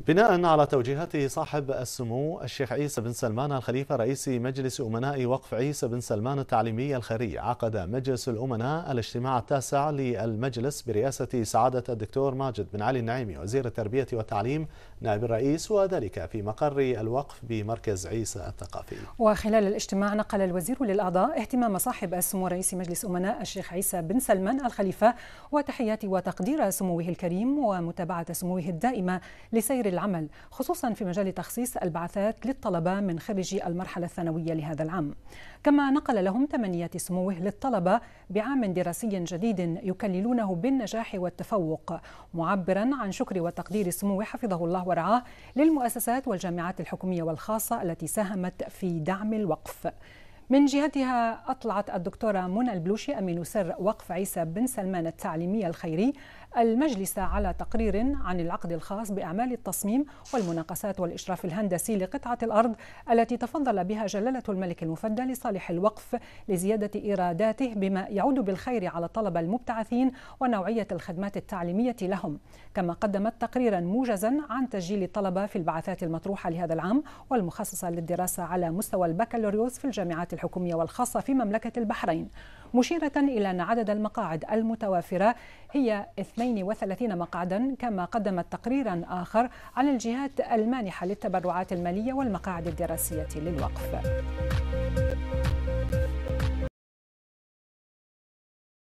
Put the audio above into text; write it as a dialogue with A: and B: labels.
A: بناء على توجيهاته صاحب السمو الشيخ عيسى بن سلمان الخليفة رئيس مجلس أمناء وقف عيسى بن سلمان التعليمي الخيري عقد مجلس الأمناء الاجتماع التاسع للمجلس برئاسة سعادة الدكتور ماجد بن علي النعيمي وزير التربية والتعليم نائب الرئيس وذلك في مقر الوقف بمركز عيسى الثقافي
B: وخلال الاجتماع نقل الوزير للأعضاء اهتمام صاحب السمو رئيس مجلس أمناء الشيخ عيسى بن سلمان الخليفة وتحيات وتقدير سموه الكريم ومتابعة سموه الدائمة لسير وفرير العمل خصوصا في مجال تخصيص البعثات للطلبة من خريجي المرحلة الثانوية لهذا العام كما نقل لهم تمنيات سموه للطلبة بعام دراسي جديد يكللونه بالنجاح والتفوق معبرا عن شكر وتقدير سموه حفظه الله ورعاه للمؤسسات والجامعات الحكومية والخاصة التي ساهمت في دعم الوقف من جهتها أطلعت الدكتورة منى البلوشي أمين سر وقف عيسى بن سلمان التعليمي الخيري المجلس على تقرير عن العقد الخاص بأعمال التصميم والمناقصات والإشراف الهندسي لقطعة الأرض التي تفضل بها جلالة الملك المفدى لصالح الوقف لزيادة إيراداته بما يعود بالخير على الطلبة المبتعثين ونوعية الخدمات التعليمية لهم كما قدمت تقريرا موجزا عن تسجيل الطلبة في البعثات المطروحة لهذا العام والمخصصة للدراسة على مستوى البكالوريوس في الجامعات الحكومية والخاصة في مملكة البحرين مشيرة إلى أن عدد المقاعد المتوافرة هي 32 مقعدا كما قدمت تقريرا آخر عن الجهات المانحة للتبرعات المالية والمقاعد الدراسية للوقف.